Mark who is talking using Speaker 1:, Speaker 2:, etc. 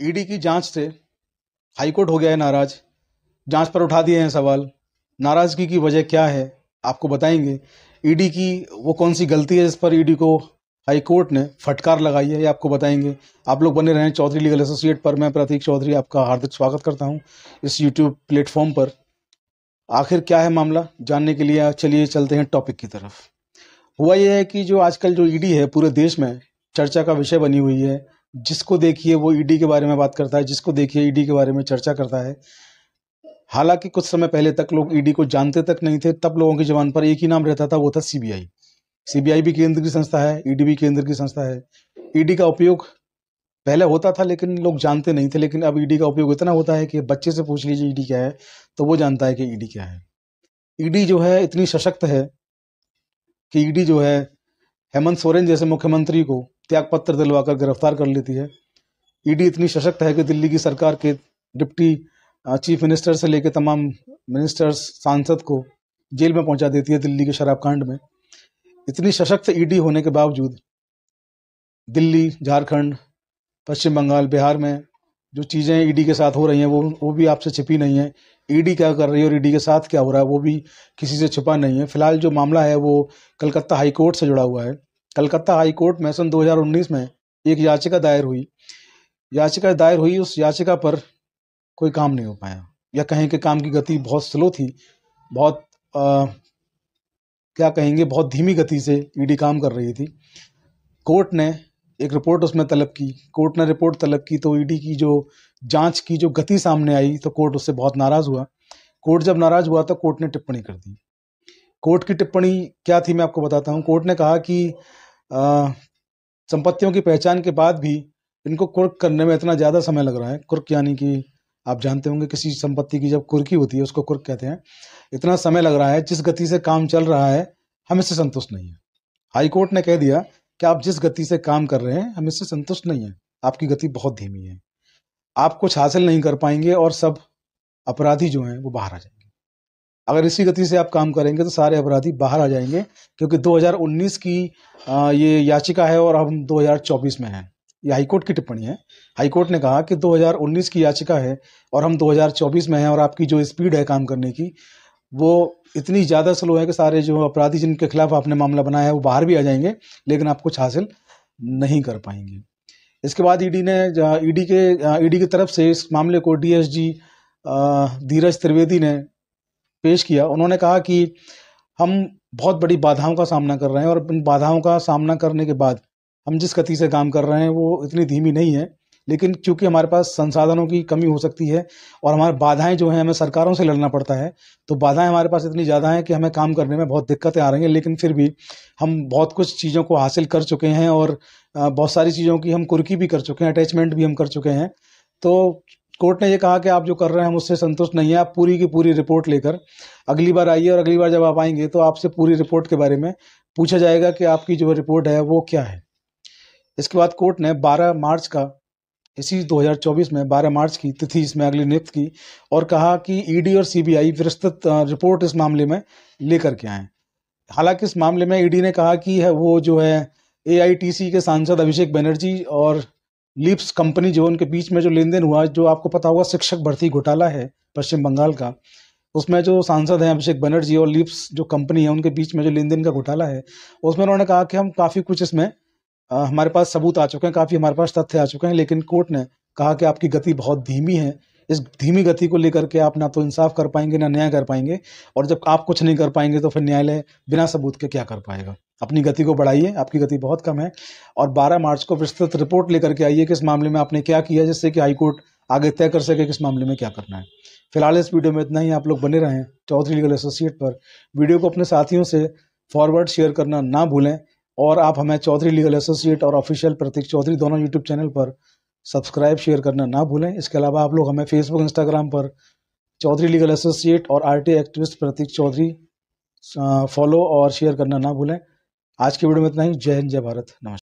Speaker 1: ED की जांच से हाईकोर्ट हो गया है नाराज जांच पर उठा दिए हैं सवाल नाराज़गी की वजह क्या है आपको बताएंगे ईडी की वो कौन सी गलती है जिस पर ईडी को हाईकोर्ट ने फटकार लगाई है ये आपको बताएंगे आप लोग बने रहें चौधरी लीगल एसोसिएट पर मैं प्रतीक चौधरी आपका हार्दिक स्वागत करता हूँ इस यूट्यूब प्लेटफॉर्म पर आखिर क्या है मामला जानने के लिए चलिए चलते हैं टॉपिक की तरफ हुआ यह है कि जो आजकल जो ईडी है पूरे देश में चर्चा का विषय बनी हुई है जिसको देखिए वो ईडी के बारे में बात करता है जिसको देखिए ईडी के बारे में चर्चा करता है हालांकि कुछ समय पहले तक लोग ईडी को जानते तक नहीं थे तब लोगों की जबान पर एक ही नाम रहता था वो था सीबीआई सीबीआई भी केंद्र की संस्था है ईडी भी केंद्र की संस्था है ईडी का उपयोग पहले होता था लेकिन लोग जानते नहीं थे लेकिन अब ईडी का उपयोग इतना होता है कि बच्चे से पूछ लीजिए ईडी क्या है तो वो जानता है कि ईडी क्या है ईडी जो है इतनी सशक्त है कि ईडी जो है हेमंत सोरेन जैसे मुख्यमंत्री को त्यागपत्र दिलवाकर गिरफ्तार कर लेती है ईडी e इतनी सशक्त है कि दिल्ली की सरकार के डिप्टी चीफ मिनिस्टर से लेकर तमाम मिनिस्टर्स सांसद को जेल में पहुंचा देती है दिल्ली के शराब कांड में इतनी सशक्त ईडी e होने के बावजूद दिल्ली झारखंड पश्चिम बंगाल बिहार में जो चीज़ें ईडी e के साथ हो रही हैं वो वो भी आपसे छिपी नहीं है ईडी क्या कर रही है और ईडी के साथ क्या हो रहा है वो भी किसी से छिपा नहीं है फिलहाल जो मामला है वो कलकत्ता हाईकोर्ट से जुड़ा हुआ है कलकत्ता हाई कोर्ट में सन 2019 में एक याचिका दायर हुई याचिका दायर हुई उस याचिका पर कोई काम नहीं हो पाया या कहें कि काम की गति बहुत स्लो थी बहुत आ, क्या कहेंगे बहुत धीमी गति से ईडी e काम कर रही थी कोर्ट ने एक रिपोर्ट उसमें तलब की कोर्ट ने रिपोर्ट तलब की तो ईडी e की जो जांच की जो गति सामने आई तो कोर्ट उससे बहुत नाराज़ हुआ कोर्ट जब नाराज़ हुआ तो कोर्ट ने टिप्पणी कर दी कोर्ट की टिप्पणी क्या थी मैं आपको बताता हूँ कोर्ट ने कहा कि संपत्तियों की पहचान के बाद भी इनको कुर्क करने में इतना ज़्यादा समय लग रहा है कुर्क यानी कि आप जानते होंगे किसी संपत्ति की जब कुर्की होती है उसको कुर्क कहते हैं इतना समय लग रहा है जिस गति से काम चल रहा है हम इससे संतुष्ट नहीं है हाईकोर्ट ने कह दिया कि आप जिस गति से काम कर रहे हैं हम इससे संतुष्ट नहीं है आपकी गति बहुत धीमी है आप कुछ हासिल नहीं कर पाएंगे और सब अपराधी जो हैं वो बाहर आ जाएंगे अगर इसी गति से आप काम करेंगे तो सारे अपराधी बाहर आ जाएंगे क्योंकि 2019 की ये याचिका है और हम 2024 में हैं ये हाईकोर्ट की टिप्पणी है हाईकोर्ट ने कहा कि 2019 की याचिका है और हम 2024 में हैं और आपकी जो स्पीड है काम करने की वो इतनी ज़्यादा स्लो है कि सारे जो अपराधी जिनके खिलाफ आपने मामला बनाया है वो बाहर भी आ जाएंगे लेकिन आप कुछ हासिल नहीं कर पाएंगे इसके बाद ईडी ने ईडी के ईडी की तरफ से इस मामले को डीएसजी धीरज त्रिवेदी ने पेश किया उन्होंने कहा कि हम बहुत बड़ी बाधाओं का सामना कर रहे हैं और इन बाधाओं का सामना करने के बाद हम जिस गति से काम कर रहे हैं वो इतनी धीमी नहीं है लेकिन चूंकि हमारे पास संसाधनों की कमी हो सकती है और हमारे बाधाएं जो हैं हमें सरकारों से लड़ना पड़ता है तो बाधाएं हमारे पास इतनी ज़्यादा हैं कि हमें काम करने में बहुत दिक्कतें आ रही हैं लेकिन फिर भी हम बहुत कुछ चीज़ों को हासिल कर चुके हैं और बहुत सारी चीज़ों की हम कुर्की भी कर चुके हैं अटैचमेंट भी हम कर चुके हैं तो कोर्ट ने ये कहा कि आप जो कर रहे हैं हम उससे संतुष्ट नहीं है आप पूरी की पूरी रिपोर्ट लेकर अगली बार आइए और अगली बार जब आप आएंगे तो आपसे पूरी रिपोर्ट के बारे में पूछा जाएगा कि आपकी जो रिपोर्ट है वो क्या है इसके बाद कोर्ट ने 12 मार्च का इसी 2024 में 12 मार्च की तिथि इसमें अगली नियुक्त की और कहा कि ईडी और सीबीआई विस्तृत रिपोर्ट इस मामले में लेकर के आए हालांकि इस मामले में ईडी ने कहा कि है वो जो है एआईटीसी के सांसद अभिषेक बनर्जी और लिप्स कंपनी जो उनके बीच में जो लेन देन हुआ जो आपको पता होगा शिक्षक भर्ती घोटाला है पश्चिम बंगाल का उसमें जो सांसद हैं अभिषेक बनर्जी और लिप्स जो कंपनी है उनके बीच में जो लेन देन का घोटाला है उसमें उन्होंने कहा कि हम काफ़ी कुछ इसमें हमारे पास सबूत आ चुके हैं काफ़ी हमारे पास तथ्य आ चुके हैं लेकिन कोर्ट ने कहा कि आपकी गति बहुत धीमी है इस धीमी गति को लेकर के आप ना तो इंसाफ कर पाएंगे ना न्याय कर पाएंगे और जब आप कुछ नहीं कर पाएंगे तो फिर न्यायालय बिना सबूत के क्या कर पाएगा अपनी गति को बढ़ाइए आपकी गति बहुत कम है और 12 मार्च को विस्तृत रिपोर्ट लेकर के आइए कि इस मामले में आपने क्या किया जिससे कि हाईकोर्ट आगे तय कर सके कि इस मामले में क्या करना है फिलहाल इस वीडियो में इतना ही आप लोग बने रहें चौधरी लीगल एसोसिएट पर वीडियो को अपने साथियों से फॉरवर्ड शेयर करना ना भूलें और आप हमें चौधरी लीगल एसोसिएट और ऑफिशियल प्रतीक चौधरी दोनों यूट्यूब चैनल पर सब्सक्राइब शेयर करना ना भूलें इसके अलावा आप लोग हमें फेसबुक इंस्टाग्राम पर चौधरी लीगल एसोसिएट और R activist Prateek Chaudhary follow और शेयर करना ना भूलें आज की वीडियो में इतना ही जय हिंद जय भारत नमस्कार